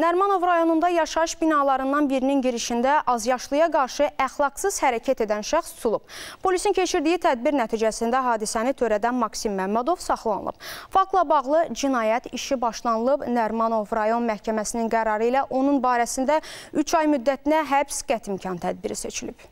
Nərmanov rayonunda yaşayış binalarından birinin girişində azyaşlıya qarşı əxlaqsız hərəkət edən şəxs tutulub. Polisin keçirdiyi tədbir nəticəsində hadisəni törədən Maksim Məmmədov saxlanılıb. Fakla bağlı cinayət işi başlanılıb. Nərmanov rayon məhkəməsinin qərarı ilə onun barəsində 3 ay müddətinə həbs qətimkan tədbiri seçilib.